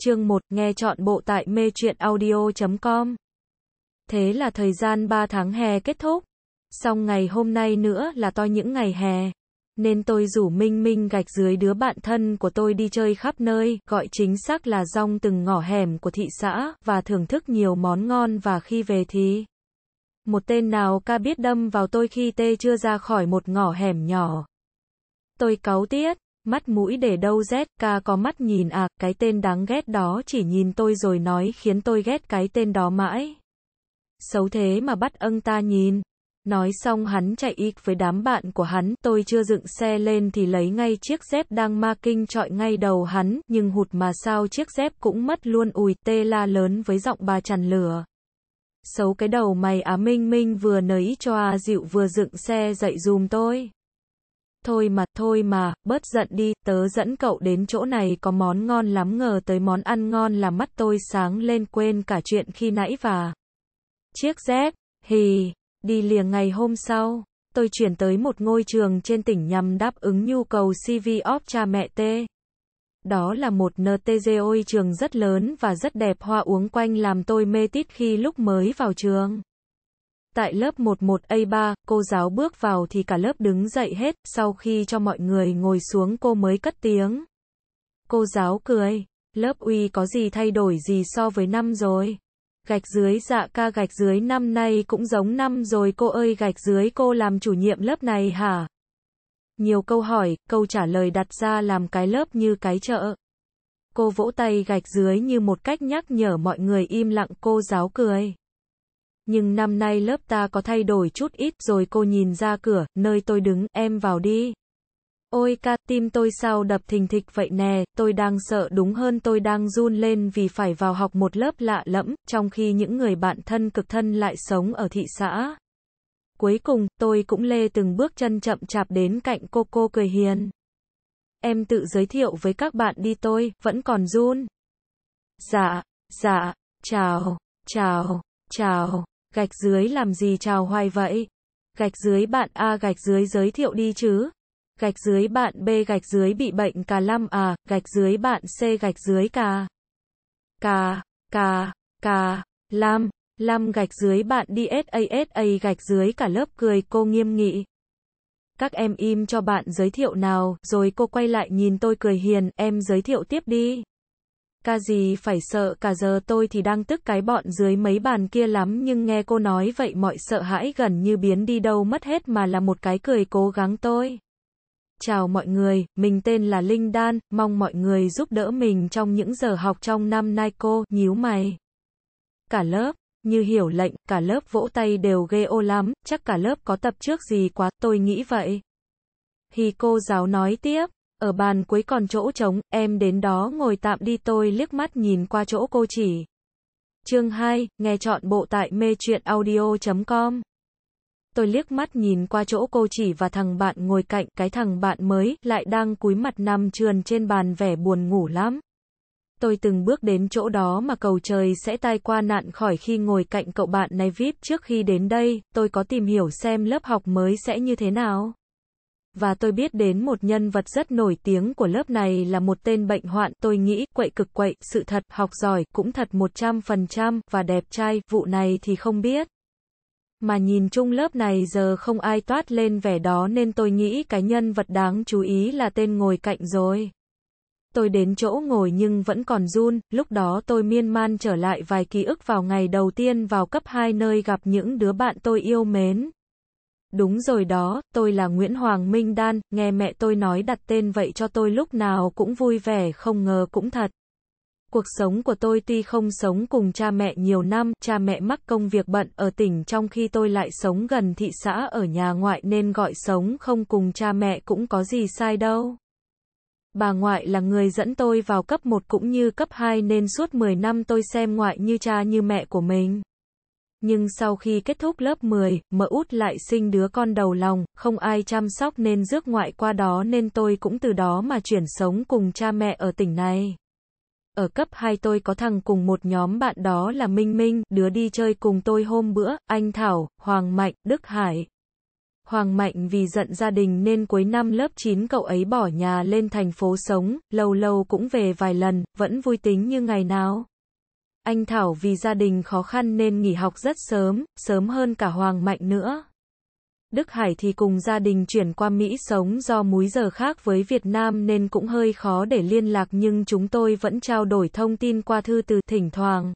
chương 1, nghe chọn bộ tại mê truyện audio.com. Thế là thời gian 3 tháng hè kết thúc. Xong ngày hôm nay nữa là to những ngày hè. Nên tôi rủ Minh Minh gạch dưới đứa bạn thân của tôi đi chơi khắp nơi, gọi chính xác là rong từng ngõ hẻm của thị xã, và thưởng thức nhiều món ngon và khi về thì... Một tên nào ca biết đâm vào tôi khi tê chưa ra khỏi một ngõ hẻm nhỏ. Tôi cáu tiết, Mắt mũi để đâu ZK có mắt nhìn à, cái tên đáng ghét đó chỉ nhìn tôi rồi nói khiến tôi ghét cái tên đó mãi. Xấu thế mà bắt ân ta nhìn. Nói xong hắn chạy ít với đám bạn của hắn, tôi chưa dựng xe lên thì lấy ngay chiếc dép đang ma kinh trọi ngay đầu hắn, nhưng hụt mà sao chiếc dép cũng mất luôn ùi, tê la lớn với giọng bà chằn lửa. Xấu cái đầu mày á minh minh vừa nấy cho à dịu vừa dựng xe dậy dùm tôi. Thôi mà, thôi mà, bớt giận đi, tớ dẫn cậu đến chỗ này có món ngon lắm ngờ tới món ăn ngon là mắt tôi sáng lên quên cả chuyện khi nãy và... Chiếc dép, hì, đi liền ngày hôm sau, tôi chuyển tới một ngôi trường trên tỉnh nhằm đáp ứng nhu cầu CV of cha mẹ T. Đó là một NTGOI trường rất lớn và rất đẹp hoa uống quanh làm tôi mê tít khi lúc mới vào trường. Tại lớp 11A3, cô giáo bước vào thì cả lớp đứng dậy hết, sau khi cho mọi người ngồi xuống cô mới cất tiếng. Cô giáo cười, lớp uy có gì thay đổi gì so với năm rồi? Gạch dưới dạ ca gạch dưới năm nay cũng giống năm rồi cô ơi gạch dưới cô làm chủ nhiệm lớp này hả? Nhiều câu hỏi, câu trả lời đặt ra làm cái lớp như cái chợ. Cô vỗ tay gạch dưới như một cách nhắc nhở mọi người im lặng cô giáo cười nhưng năm nay lớp ta có thay đổi chút ít, rồi cô nhìn ra cửa, nơi tôi đứng, em vào đi. Ôi ca, tim tôi sao đập thình thịch vậy nè, tôi đang sợ đúng hơn tôi đang run lên vì phải vào học một lớp lạ lẫm, trong khi những người bạn thân cực thân lại sống ở thị xã. Cuối cùng, tôi cũng lê từng bước chân chậm chạp đến cạnh cô cô cười hiền. Em tự giới thiệu với các bạn đi tôi, vẫn còn run. Dạ, dạ, chào, chào, chào. Gạch dưới làm gì chào hoài vậy? Gạch dưới bạn A gạch dưới giới thiệu đi chứ. Gạch dưới bạn B gạch dưới bị bệnh cà lăm à, gạch dưới bạn C gạch dưới cà. Cà, cà, cà, lam, lam gạch dưới bạn đi DSASA gạch dưới cả lớp cười cô nghiêm nghị. Các em im cho bạn giới thiệu nào, rồi cô quay lại nhìn tôi cười hiền, em giới thiệu tiếp đi. Ca gì phải sợ cả giờ tôi thì đang tức cái bọn dưới mấy bàn kia lắm nhưng nghe cô nói vậy mọi sợ hãi gần như biến đi đâu mất hết mà là một cái cười cố gắng tôi. Chào mọi người, mình tên là Linh Đan, mong mọi người giúp đỡ mình trong những giờ học trong năm nay cô, nhíu mày. Cả lớp, như hiểu lệnh, cả lớp vỗ tay đều ghê ô lắm, chắc cả lớp có tập trước gì quá, tôi nghĩ vậy. Thì cô giáo nói tiếp, ở bàn cuối còn chỗ trống, em đến đó ngồi tạm đi tôi liếc mắt nhìn qua chỗ cô chỉ. Chương 2, nghe chọn bộ tại mê truyện audio.com Tôi liếc mắt nhìn qua chỗ cô chỉ và thằng bạn ngồi cạnh, cái thằng bạn mới, lại đang cúi mặt nằm trườn trên bàn vẻ buồn ngủ lắm. Tôi từng bước đến chỗ đó mà cầu trời sẽ tai qua nạn khỏi khi ngồi cạnh cậu bạn này VIP trước khi đến đây, tôi có tìm hiểu xem lớp học mới sẽ như thế nào và tôi biết đến một nhân vật rất nổi tiếng của lớp này là một tên bệnh hoạn, tôi nghĩ, quậy cực quậy, sự thật, học giỏi, cũng thật 100%, và đẹp trai, vụ này thì không biết. Mà nhìn chung lớp này giờ không ai toát lên vẻ đó nên tôi nghĩ cái nhân vật đáng chú ý là tên ngồi cạnh rồi. Tôi đến chỗ ngồi nhưng vẫn còn run, lúc đó tôi miên man trở lại vài ký ức vào ngày đầu tiên vào cấp 2 nơi gặp những đứa bạn tôi yêu mến. Đúng rồi đó, tôi là Nguyễn Hoàng Minh Đan, nghe mẹ tôi nói đặt tên vậy cho tôi lúc nào cũng vui vẻ không ngờ cũng thật. Cuộc sống của tôi tuy không sống cùng cha mẹ nhiều năm, cha mẹ mắc công việc bận ở tỉnh trong khi tôi lại sống gần thị xã ở nhà ngoại nên gọi sống không cùng cha mẹ cũng có gì sai đâu. Bà ngoại là người dẫn tôi vào cấp 1 cũng như cấp 2 nên suốt 10 năm tôi xem ngoại như cha như mẹ của mình. Nhưng sau khi kết thúc lớp 10, mợ út lại sinh đứa con đầu lòng, không ai chăm sóc nên rước ngoại qua đó nên tôi cũng từ đó mà chuyển sống cùng cha mẹ ở tỉnh này. Ở cấp 2 tôi có thằng cùng một nhóm bạn đó là Minh Minh, đứa đi chơi cùng tôi hôm bữa, anh Thảo, Hoàng Mạnh, Đức Hải. Hoàng Mạnh vì giận gia đình nên cuối năm lớp 9 cậu ấy bỏ nhà lên thành phố sống, lâu lâu cũng về vài lần, vẫn vui tính như ngày nào. Anh Thảo vì gia đình khó khăn nên nghỉ học rất sớm, sớm hơn cả Hoàng Mạnh nữa. Đức Hải thì cùng gia đình chuyển qua Mỹ sống do múi giờ khác với Việt Nam nên cũng hơi khó để liên lạc nhưng chúng tôi vẫn trao đổi thông tin qua thư từ thỉnh thoảng.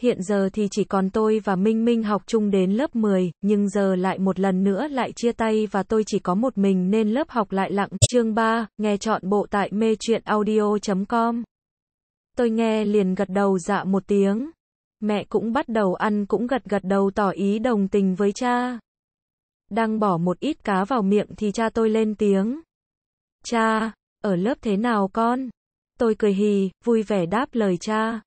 Hiện giờ thì chỉ còn tôi và Minh Minh học chung đến lớp 10, nhưng giờ lại một lần nữa lại chia tay và tôi chỉ có một mình nên lớp học lại lặng. Chương 3, nghe chọn bộ tại mê chuyện audio.com Tôi nghe liền gật đầu dạ một tiếng. Mẹ cũng bắt đầu ăn cũng gật gật đầu tỏ ý đồng tình với cha. Đang bỏ một ít cá vào miệng thì cha tôi lên tiếng. Cha, ở lớp thế nào con? Tôi cười hì, vui vẻ đáp lời cha.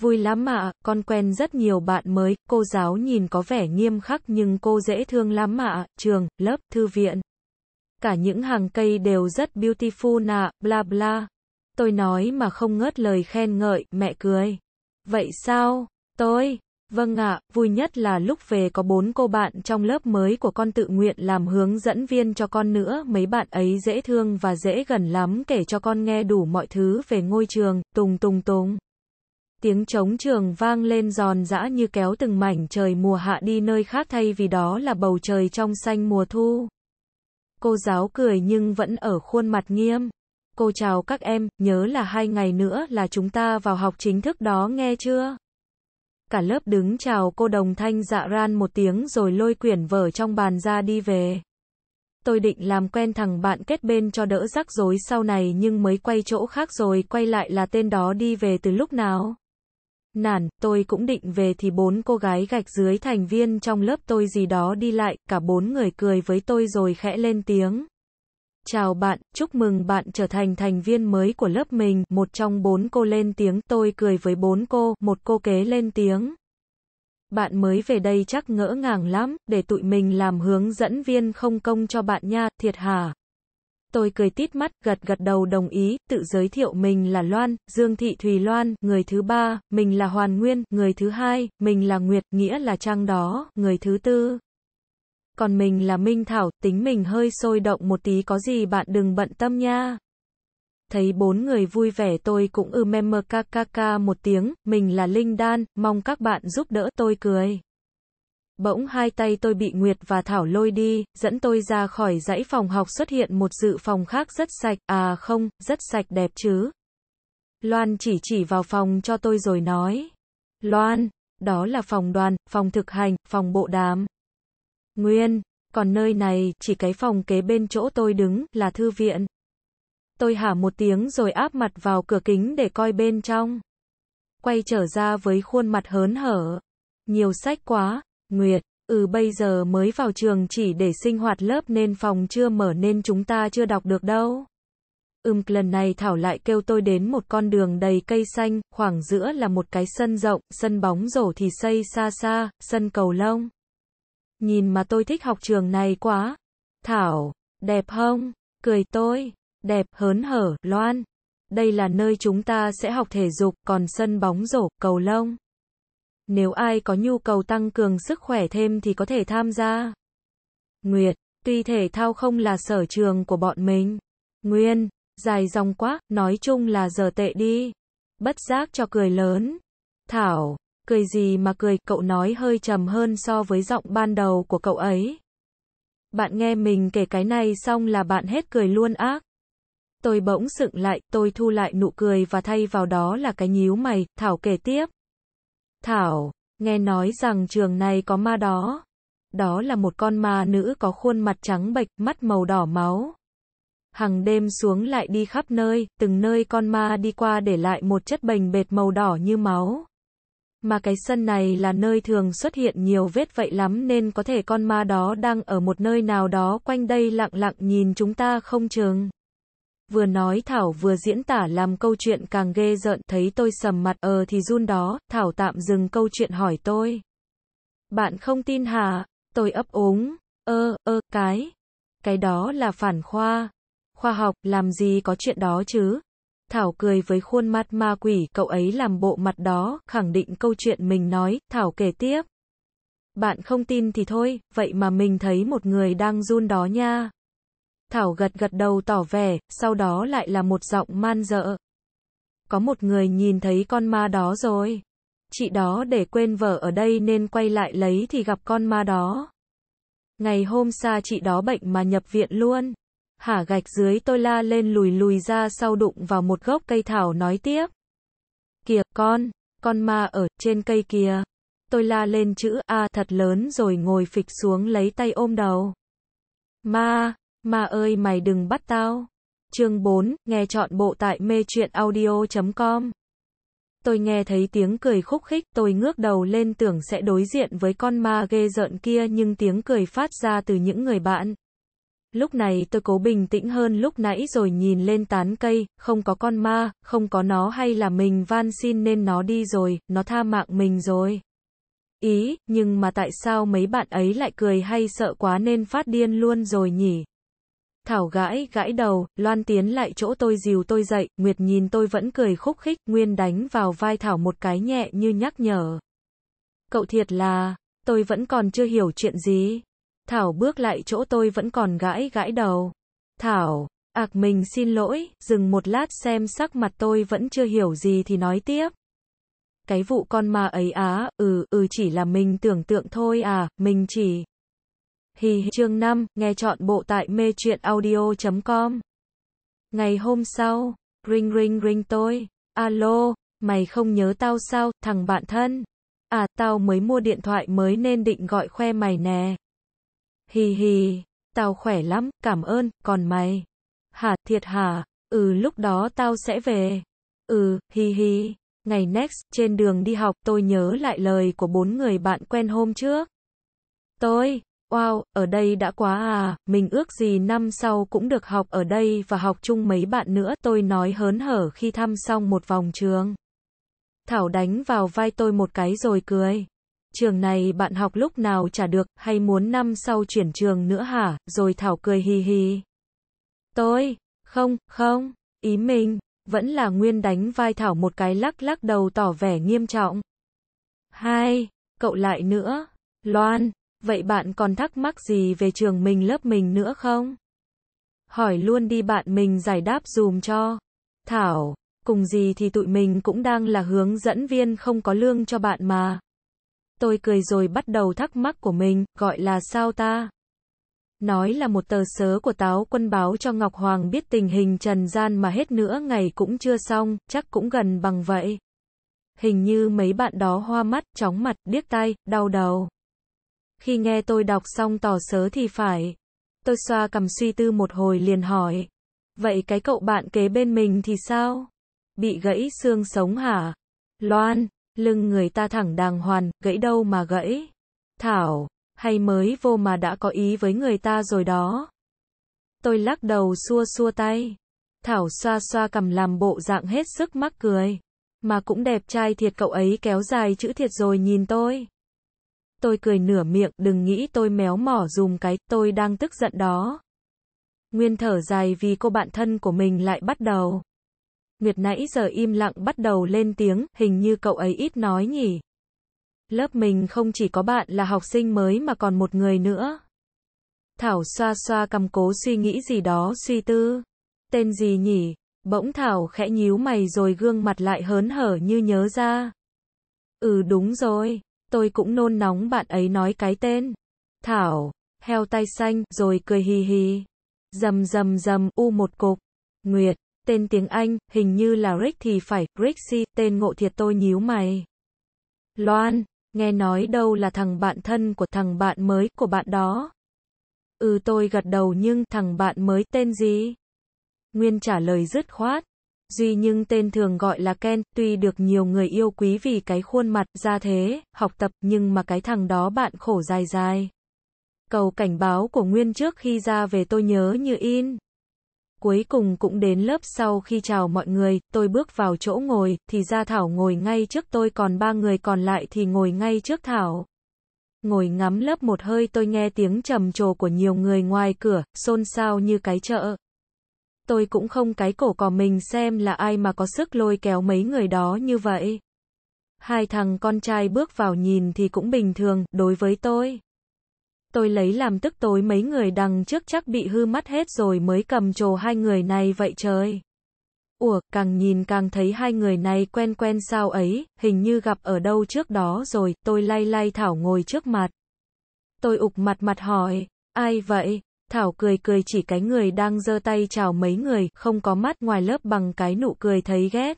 Vui lắm ạ, con quen rất nhiều bạn mới, cô giáo nhìn có vẻ nghiêm khắc nhưng cô dễ thương lắm ạ, trường, lớp, thư viện. Cả những hàng cây đều rất beautiful nạ, bla bla tôi nói mà không ngớt lời khen ngợi, mẹ cười. Vậy sao? Tôi, vâng ạ, vui nhất là lúc về có bốn cô bạn trong lớp mới của con tự nguyện làm hướng dẫn viên cho con nữa, mấy bạn ấy dễ thương và dễ gần lắm kể cho con nghe đủ mọi thứ về ngôi trường, tùng tùng tùng. Tiếng trống trường vang lên giòn giã như kéo từng mảnh trời mùa hạ đi nơi khác thay vì đó là bầu trời trong xanh mùa thu. Cô giáo cười nhưng vẫn ở khuôn mặt nghiêm cô chào các em, nhớ là hai ngày nữa là chúng ta vào học chính thức đó nghe chưa? Cả lớp đứng chào cô đồng thanh dạ ran một tiếng rồi lôi quyển vở trong bàn ra đi về. Tôi định làm quen thằng bạn kết bên cho đỡ rắc rối sau này nhưng mới quay chỗ khác rồi quay lại là tên đó đi về từ lúc nào. Nản, tôi cũng định về thì bốn cô gái gạch dưới thành viên trong lớp tôi gì đó đi lại, cả bốn người cười với tôi rồi khẽ lên tiếng. Chào bạn, chúc mừng bạn trở thành thành viên mới của lớp mình, một trong bốn cô lên tiếng, tôi cười với bốn cô, một cô kế lên tiếng. Bạn mới về đây chắc ngỡ ngàng lắm, để tụi mình làm hướng dẫn viên không công cho bạn nha, thiệt hà Tôi cười tít mắt, gật gật đầu đồng ý, tự giới thiệu mình là Loan, Dương Thị Thùy Loan, người thứ ba, mình là Hoàn Nguyên, người thứ hai, mình là Nguyệt, nghĩa là Trang đó, người thứ tư, còn mình là Minh Thảo, tính mình hơi sôi động một tí có gì bạn đừng bận tâm nha. Thấy bốn người vui vẻ tôi cũng ư mem kkk một tiếng, mình là Linh Đan, mong các bạn giúp đỡ tôi cười. Bỗng hai tay tôi bị Nguyệt và Thảo lôi đi, dẫn tôi ra khỏi dãy phòng học xuất hiện một dự phòng khác rất sạch, à không, rất sạch đẹp chứ. Loan chỉ chỉ vào phòng cho tôi rồi nói. Loan, đó là phòng đoàn, phòng thực hành, phòng bộ đám Nguyên, còn nơi này, chỉ cái phòng kế bên chỗ tôi đứng, là thư viện. Tôi hả một tiếng rồi áp mặt vào cửa kính để coi bên trong. Quay trở ra với khuôn mặt hớn hở. Nhiều sách quá, Nguyệt, ừ bây giờ mới vào trường chỉ để sinh hoạt lớp nên phòng chưa mở nên chúng ta chưa đọc được đâu. Ừm lần này Thảo lại kêu tôi đến một con đường đầy cây xanh, khoảng giữa là một cái sân rộng, sân bóng rổ thì xây xa xa, sân cầu lông. Nhìn mà tôi thích học trường này quá. Thảo, đẹp không? Cười tôi, đẹp, hớn hở, loan. Đây là nơi chúng ta sẽ học thể dục, còn sân bóng rổ, cầu lông. Nếu ai có nhu cầu tăng cường sức khỏe thêm thì có thể tham gia. Nguyệt, tuy thể thao không là sở trường của bọn mình. Nguyên, dài dòng quá, nói chung là giờ tệ đi. Bất giác cho cười lớn. Thảo, cười gì mà cười, cậu nói hơi trầm hơn so với giọng ban đầu của cậu ấy. Bạn nghe mình kể cái này xong là bạn hết cười luôn ác. Tôi bỗng sững lại, tôi thu lại nụ cười và thay vào đó là cái nhíu mày, Thảo kể tiếp. Thảo, nghe nói rằng trường này có ma đó. Đó là một con ma nữ có khuôn mặt trắng bệch, mắt màu đỏ máu. Hằng đêm xuống lại đi khắp nơi, từng nơi con ma đi qua để lại một chất bềnh bệt màu đỏ như máu mà cái sân này là nơi thường xuất hiện nhiều vết vậy lắm nên có thể con ma đó đang ở một nơi nào đó quanh đây lặng lặng nhìn chúng ta không chừng. Vừa nói Thảo vừa diễn tả làm câu chuyện càng ghê rợn thấy tôi sầm mặt ờ thì run đó, Thảo tạm dừng câu chuyện hỏi tôi. Bạn không tin hả? Tôi ấp úng. Ơ, ơ, cái. Cái đó là phản khoa. Khoa học, làm gì có chuyện đó chứ? Thảo cười với khuôn mặt ma quỷ, cậu ấy làm bộ mặt đó, khẳng định câu chuyện mình nói, Thảo kể tiếp. Bạn không tin thì thôi, vậy mà mình thấy một người đang run đó nha. Thảo gật gật đầu tỏ vẻ, sau đó lại là một giọng man dợ. Có một người nhìn thấy con ma đó rồi. Chị đó để quên vợ ở đây nên quay lại lấy thì gặp con ma đó. Ngày hôm xa chị đó bệnh mà nhập viện luôn hả gạch dưới tôi la lên lùi lùi ra sau đụng vào một gốc cây thảo nói tiếp. Kìa, con, con ma ở trên cây kia Tôi la lên chữ A thật lớn rồi ngồi phịch xuống lấy tay ôm đầu. Ma, ma ơi mày đừng bắt tao. Chương 4, nghe chọn bộ tại mê chuyện audio.com. Tôi nghe thấy tiếng cười khúc khích, tôi ngước đầu lên tưởng sẽ đối diện với con ma ghê rợn kia nhưng tiếng cười phát ra từ những người bạn. Lúc này tôi cố bình tĩnh hơn lúc nãy rồi nhìn lên tán cây, không có con ma, không có nó hay là mình van xin nên nó đi rồi, nó tha mạng mình rồi. Ý, nhưng mà tại sao mấy bạn ấy lại cười hay sợ quá nên phát điên luôn rồi nhỉ? Thảo gãi, gãi đầu, Loan tiến lại chỗ tôi dìu tôi dậy, Nguyệt nhìn tôi vẫn cười khúc khích, Nguyên đánh vào vai Thảo một cái nhẹ như nhắc nhở. Cậu thiệt là, tôi vẫn còn chưa hiểu chuyện gì. Thảo bước lại chỗ tôi vẫn còn gãi gãi đầu. Thảo, ạc mình xin lỗi, dừng một lát xem sắc mặt tôi vẫn chưa hiểu gì thì nói tiếp. Cái vụ con ma ấy á, ừ, ừ chỉ là mình tưởng tượng thôi à, mình chỉ. Hì Hì chương 5, nghe chọn bộ tại mê truyện audio.com. Ngày hôm sau, ring ring ring tôi, alo, mày không nhớ tao sao, thằng bạn thân. À, tao mới mua điện thoại mới nên định gọi khoe mày nè. Hì hì, tao khỏe lắm, cảm ơn, còn mày? Hả, thiệt hả? Ừ lúc đó tao sẽ về. Ừ, hì hì. Ngày next, trên đường đi học tôi nhớ lại lời của bốn người bạn quen hôm trước. Tôi, wow, ở đây đã quá à, mình ước gì năm sau cũng được học ở đây và học chung mấy bạn nữa tôi nói hớn hở khi thăm xong một vòng trường. Thảo đánh vào vai tôi một cái rồi cười trường này bạn học lúc nào trả được, hay muốn năm sau chuyển trường nữa hả, rồi Thảo cười hì hì. Tôi, không, không, ý mình, vẫn là Nguyên đánh vai Thảo một cái lắc lắc đầu tỏ vẻ nghiêm trọng. Hai, cậu lại nữa, Loan, vậy bạn còn thắc mắc gì về trường mình lớp mình nữa không? Hỏi luôn đi bạn mình giải đáp dùm cho. Thảo, cùng gì thì tụi mình cũng đang là hướng dẫn viên không có lương cho bạn mà tôi cười rồi bắt đầu thắc mắc của mình, gọi là sao ta? Nói là một tờ sớ của táo quân báo cho Ngọc Hoàng biết tình hình trần gian mà hết nữa ngày cũng chưa xong, chắc cũng gần bằng vậy. Hình như mấy bạn đó hoa mắt, chóng mặt, điếc tai, đau đầu. Khi nghe tôi đọc xong tỏ sớ thì phải. Tôi xoa cầm suy tư một hồi liền hỏi. Vậy cái cậu bạn kế bên mình thì sao? Bị gãy xương sống hả? Loan, Lưng người ta thẳng đàng hoàn, gãy đâu mà gãy. Thảo, hay mới vô mà đã có ý với người ta rồi đó. Tôi lắc đầu xua xua tay. Thảo xoa xoa cầm làm bộ dạng hết sức mắc cười. Mà cũng đẹp trai thiệt cậu ấy kéo dài chữ thiệt rồi nhìn tôi. Tôi cười nửa miệng, đừng nghĩ tôi méo mỏ dùm cái, tôi đang tức giận đó. Nguyên thở dài vì cô bạn thân của mình lại bắt đầu. Nguyệt nãy giờ im lặng bắt đầu lên tiếng, hình như cậu ấy ít nói nhỉ. Lớp mình không chỉ có bạn là học sinh mới mà còn một người nữa. Thảo xoa xoa cầm cố suy nghĩ gì đó suy tư. Tên gì nhỉ? Bỗng Thảo khẽ nhíu mày rồi gương mặt lại hớn hở như nhớ ra. Ừ đúng rồi, tôi cũng nôn nóng bạn ấy nói cái tên. Thảo, heo tay xanh, rồi cười hì hì. Dầm dầm dầm, u một cục. Nguyệt, tên tiếng Anh, hình như là Rick thì phải, Rixi, tên ngộ thiệt tôi nhíu mày. Loan, nghe nói đâu là thằng bạn thân của thằng bạn mới của bạn đó. Ừ tôi gật đầu nhưng thằng bạn mới tên gì? Nguyên trả lời dứt khoát. Duy nhưng tên thường gọi là Ken, tuy được nhiều người yêu quý vì cái khuôn mặt, ra thế, học tập, nhưng mà cái thằng đó bạn khổ dài dài. Cầu cảnh báo của Nguyên trước khi ra về tôi nhớ như in. Cuối cùng cũng đến lớp sau khi chào mọi người, tôi bước vào chỗ ngồi, thì ra Thảo ngồi ngay trước tôi còn ba người còn lại thì ngồi ngay trước Thảo. Ngồi ngắm lớp một hơi tôi nghe tiếng trầm trồ của nhiều người ngoài cửa, xôn xao như cái chợ. Tôi cũng không cái cổ cò mình xem là ai mà có sức lôi kéo mấy người đó như vậy. Hai thằng con trai bước vào nhìn thì cũng bình thường, đối với tôi tôi lấy làm tức tối mấy người đằng trước chắc bị hư mắt hết rồi mới cầm trồ hai người này vậy trời. Ủa, càng nhìn càng thấy hai người này quen quen sao ấy, hình như gặp ở đâu trước đó rồi, tôi lay lay Thảo ngồi trước mặt. Tôi ục mặt mặt hỏi, ai vậy? Thảo cười cười chỉ cái người đang giơ tay chào mấy người, không có mắt ngoài lớp bằng cái nụ cười thấy ghét.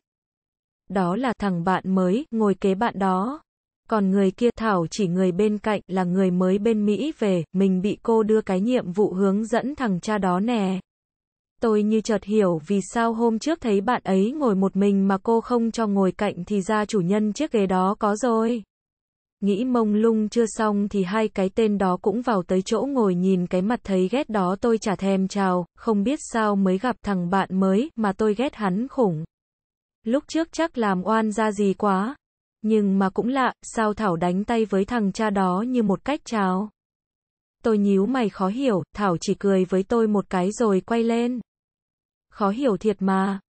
Đó là thằng bạn mới, ngồi kế bạn đó. Còn người kia Thảo chỉ người bên cạnh là người mới bên Mỹ về, mình bị cô đưa cái nhiệm vụ hướng dẫn thằng cha đó nè. Tôi như chợt hiểu vì sao hôm trước thấy bạn ấy ngồi một mình mà cô không cho ngồi cạnh thì ra chủ nhân chiếc ghế đó có rồi. Nghĩ mông lung chưa xong thì hai cái tên đó cũng vào tới chỗ ngồi nhìn cái mặt thấy ghét đó tôi chả thèm chào, không biết sao mới gặp thằng bạn mới mà tôi ghét hắn khủng. Lúc trước chắc làm oan ra gì quá, nhưng mà cũng lạ, sao Thảo đánh tay với thằng cha đó như một cách chào. Tôi nhíu mày khó hiểu, Thảo chỉ cười với tôi một cái rồi quay lên. Khó hiểu thiệt mà.